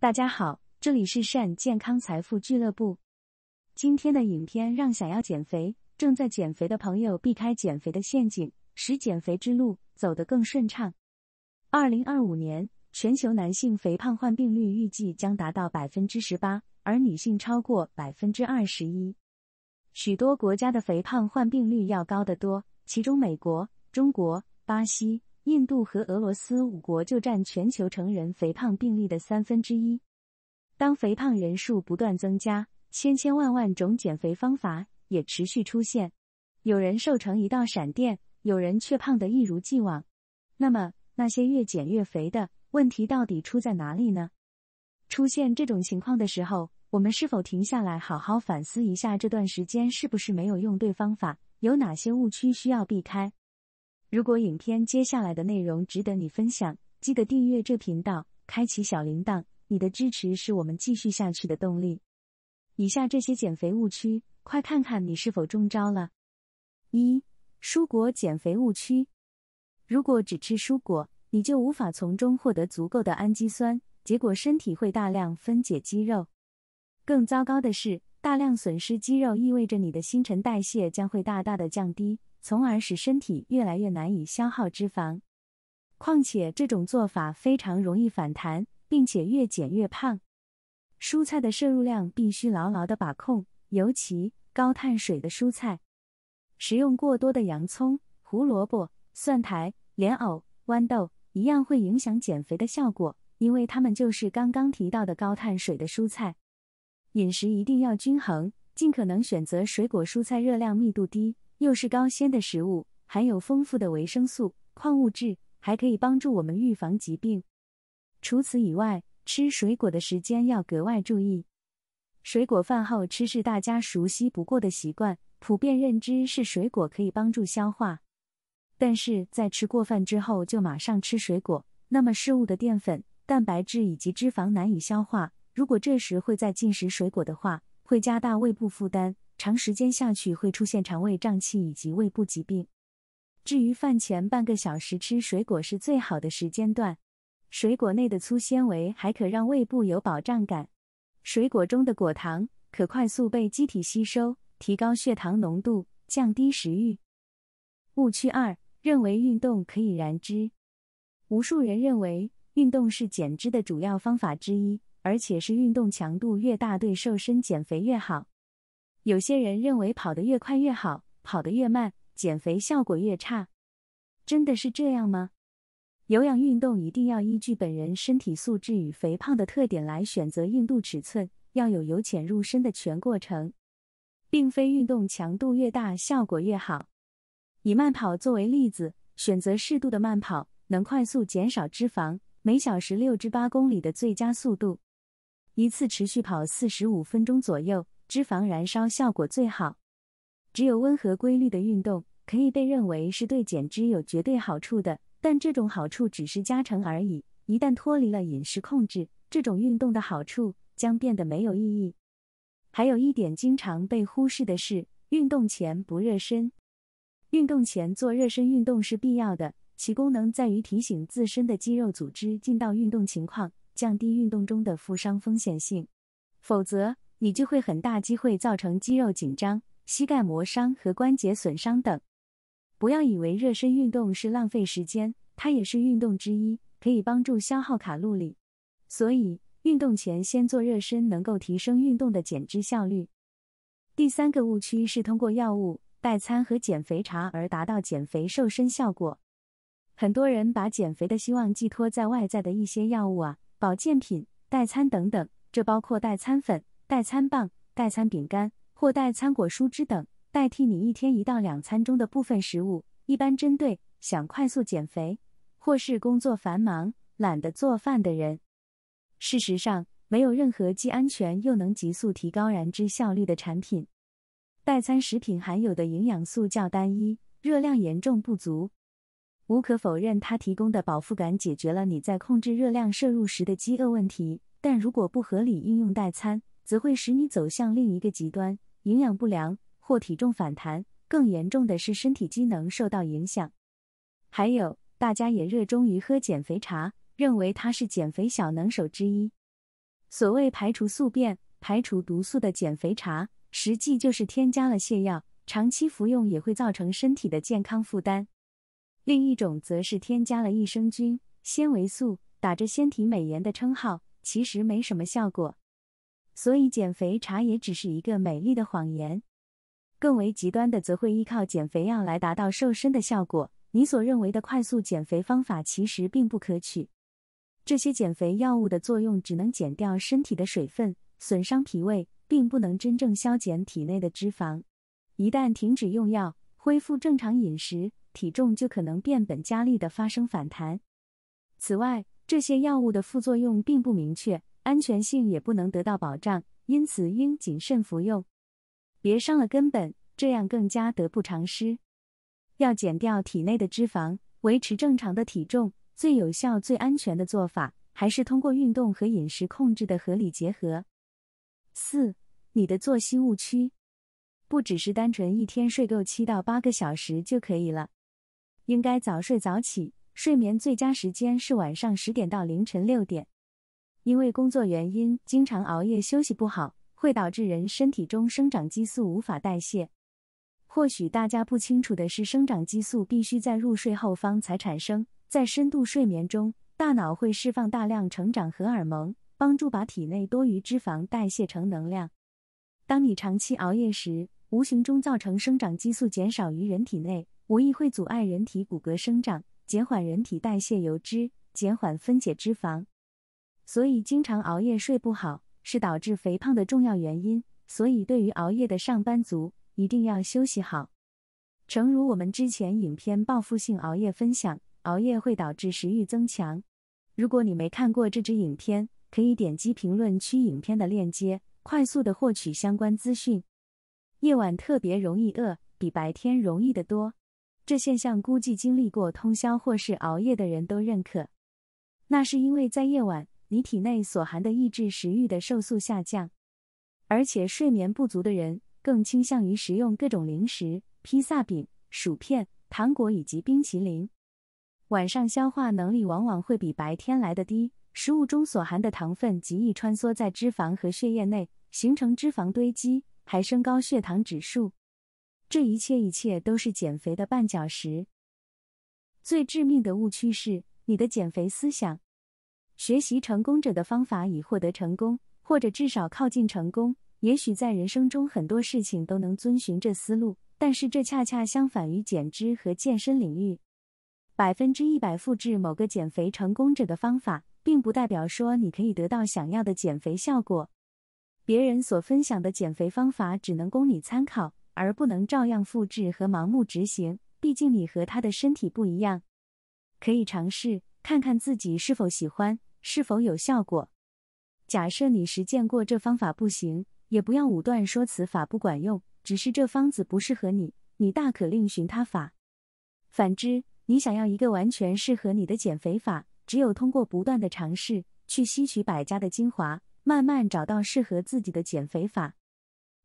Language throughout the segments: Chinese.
大家好，这里是善健康财富俱乐部。今天的影片让想要减肥、正在减肥的朋友避开减肥的陷阱，使减肥之路走得更顺畅。二零二五年，全球男性肥胖患病率预计将达到百分之十八，而女性超过百分之二十一。许多国家的肥胖患病率要高得多，其中美国、中国、巴西。印度和俄罗斯五国就占全球成人肥胖病例的三分之一。当肥胖人数不断增加，千千万万种减肥方法也持续出现。有人瘦成一道闪电，有人却胖得一如既往。那么，那些越减越肥的问题到底出在哪里呢？出现这种情况的时候，我们是否停下来好好反思一下这段时间是不是没有用对方法？有哪些误区需要避开？如果影片接下来的内容值得你分享，记得订阅这频道，开启小铃铛。你的支持是我们继续下去的动力。以下这些减肥误区，快看看你是否中招了。一、蔬果减肥误区：如果只吃蔬果，你就无法从中获得足够的氨基酸，结果身体会大量分解肌肉。更糟糕的是，大量损失肌肉意味着你的新陈代谢将会大大的降低。从而使身体越来越难以消耗脂肪，况且这种做法非常容易反弹，并且越减越胖。蔬菜的摄入量必须牢牢的把控，尤其高碳水的蔬菜，食用过多的洋葱、胡萝卜、蒜苔、莲藕、豌豆一样会影响减肥的效果，因为它们就是刚刚提到的高碳水的蔬菜。饮食一定要均衡，尽可能选择水果、蔬菜，热量密度低。又是高纤的食物，含有丰富的维生素、矿物质，还可以帮助我们预防疾病。除此以外，吃水果的时间要格外注意。水果饭后吃是大家熟悉不过的习惯，普遍认知是水果可以帮助消化。但是在吃过饭之后就马上吃水果，那么食物的淀粉、蛋白质以及脂肪难以消化，如果这时会再进食水果的话，会加大胃部负担。长时间下去会出现肠胃胀气以及胃部疾病。至于饭前半个小时吃水果是最好的时间段，水果内的粗纤维还可让胃部有饱胀感。水果中的果糖可快速被机体吸收，提高血糖浓度，降低食欲。误区二：认为运动可以燃脂。无数人认为运动是减脂的主要方法之一，而且是运动强度越大，对瘦身减肥越好。有些人认为跑得越快越好，跑得越慢，减肥效果越差，真的是这样吗？有氧运动一定要依据本人身体素质与肥胖的特点来选择硬度尺寸，要有由浅入深的全过程，并非运动强度越大效果越好。以慢跑作为例子，选择适度的慢跑能快速减少脂肪，每小时六至八公里的最佳速度，一次持续跑四十五分钟左右。脂肪燃烧效果最好，只有温和规律的运动可以被认为是对减脂有绝对好处的，但这种好处只是加成而已。一旦脱离了饮食控制，这种运动的好处将变得没有意义。还有一点经常被忽视的是，运动前不热身。运动前做热身运动是必要的，其功能在于提醒自身的肌肉组织进到运动情况，降低运动中的负伤风险性。否则。你就会很大机会造成肌肉紧张、膝盖磨伤和关节损伤等。不要以为热身运动是浪费时间，它也是运动之一，可以帮助消耗卡路里。所以，运动前先做热身，能够提升运动的减脂效率。第三个误区是通过药物、代餐和减肥茶而达到减肥瘦身效果。很多人把减肥的希望寄托在外在的一些药物啊、保健品、代餐等等，这包括代餐粉。代餐棒、代餐饼干或代餐果蔬汁等，代替你一天一到两餐中的部分食物，一般针对想快速减肥或是工作繁忙懒得做饭的人。事实上，没有任何既安全又能急速提高燃脂效率的产品。代餐食品含有的营养素较单一，热量严重不足。无可否认，它提供的饱腹感解决了你在控制热量摄入时的饥饿问题，但如果不合理应用代餐，则会使你走向另一个极端，营养不良或体重反弹。更严重的是，身体机能受到影响。还有，大家也热衷于喝减肥茶，认为它是减肥小能手之一。所谓排除宿便、排除毒素的减肥茶，实际就是添加了泻药，长期服用也会造成身体的健康负担。另一种则是添加了益生菌、纤维素，打着纤体美颜的称号，其实没什么效果。所以，减肥茶也只是一个美丽的谎言。更为极端的，则会依靠减肥药来达到瘦身的效果。你所认为的快速减肥方法，其实并不可取。这些减肥药物的作用只能减掉身体的水分，损伤脾胃，并不能真正消减体内的脂肪。一旦停止用药，恢复正常饮食，体重就可能变本加厉的发生反弹。此外，这些药物的副作用并不明确。安全性也不能得到保障，因此应谨慎服用，别伤了根本，这样更加得不偿失。要减掉体内的脂肪，维持正常的体重，最有效、最安全的做法还是通过运动和饮食控制的合理结合。四、你的作息误区，不只是单纯一天睡够七到八个小时就可以了，应该早睡早起，睡眠最佳时间是晚上十点到凌晨六点。因为工作原因，经常熬夜休息不好，会导致人身体中生长激素无法代谢。或许大家不清楚的是，生长激素必须在入睡后方才产生，在深度睡眠中，大脑会释放大量成长荷尔蒙，帮助把体内多余脂肪代谢成能量。当你长期熬夜时，无形中造成生长激素减少于人体内，无疑会阻碍人体骨骼生长，减缓人体代谢油脂，减缓分解脂肪。所以经常熬夜睡不好是导致肥胖的重要原因。所以对于熬夜的上班族，一定要休息好。诚如我们之前影片《报复性熬夜》分享，熬夜会导致食欲增强。如果你没看过这支影片，可以点击评论区影片的链接，快速的获取相关资讯。夜晚特别容易饿，比白天容易得多。这现象估计经历过通宵或是熬夜的人都认可。那是因为在夜晚。你体内所含的抑制食欲的瘦素下降，而且睡眠不足的人更倾向于食用各种零食、披萨饼、薯片、糖果以及冰淇淋。晚上消化能力往往会比白天来的低，食物中所含的糖分极易穿梭在脂肪和血液内，形成脂肪堆积，还升高血糖指数。这一切，一切都是减肥的绊脚石。最致命的误区是你的减肥思想。学习成功者的方法以获得成功，或者至少靠近成功。也许在人生中很多事情都能遵循这思路，但是这恰恰相反于减脂和健身领域。百分之一百复制某个减肥成功者的方法，并不代表说你可以得到想要的减肥效果。别人所分享的减肥方法只能供你参考，而不能照样复制和盲目执行。毕竟你和他的身体不一样，可以尝试看看自己是否喜欢。是否有效果？假设你实践过这方法不行，也不要武断说此法不管用，只是这方子不适合你，你大可另寻他法。反之，你想要一个完全适合你的减肥法，只有通过不断的尝试，去吸取百家的精华，慢慢找到适合自己的减肥法。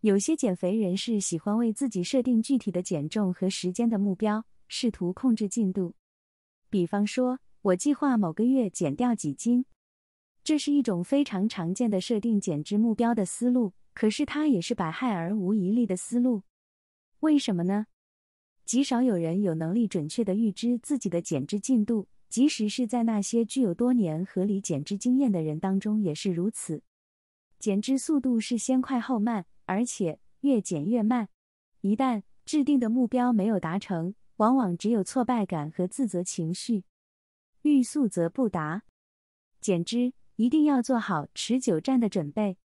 有些减肥人士喜欢为自己设定具体的减重和时间的目标，试图控制进度。比方说。我计划某个月减掉几斤，这是一种非常常见的设定减脂目标的思路，可是它也是百害而无一利的思路。为什么呢？极少有人有能力准确的预知自己的减脂进度，即使是在那些具有多年合理减脂经验的人当中也是如此。减脂速度是先快后慢，而且越减越慢。一旦制定的目标没有达成，往往只有挫败感和自责情绪。欲速则不达，减脂一定要做好持久战的准备，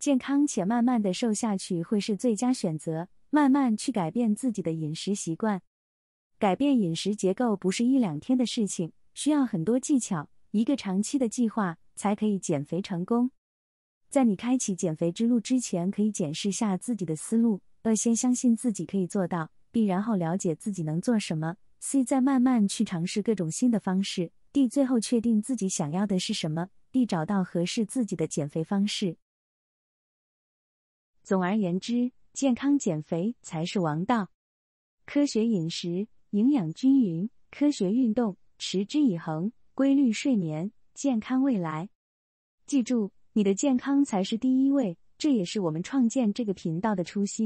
健康且慢慢的瘦下去会是最佳选择。慢慢去改变自己的饮食习惯，改变饮食结构不是一两天的事情，需要很多技巧，一个长期的计划才可以减肥成功。在你开启减肥之路之前，可以检视下自己的思路呃，先相信自己可以做到，并然后了解自己能做什么；C 再慢慢去尝试各种新的方式。D 最后确定自己想要的是什么，D 找到合适自己的减肥方式。总而言之，健康减肥才是王道。科学饮食，营养均匀；科学运动，持之以恒；规律睡眠，健康未来。记住，你的健康才是第一位，这也是我们创建这个频道的初心。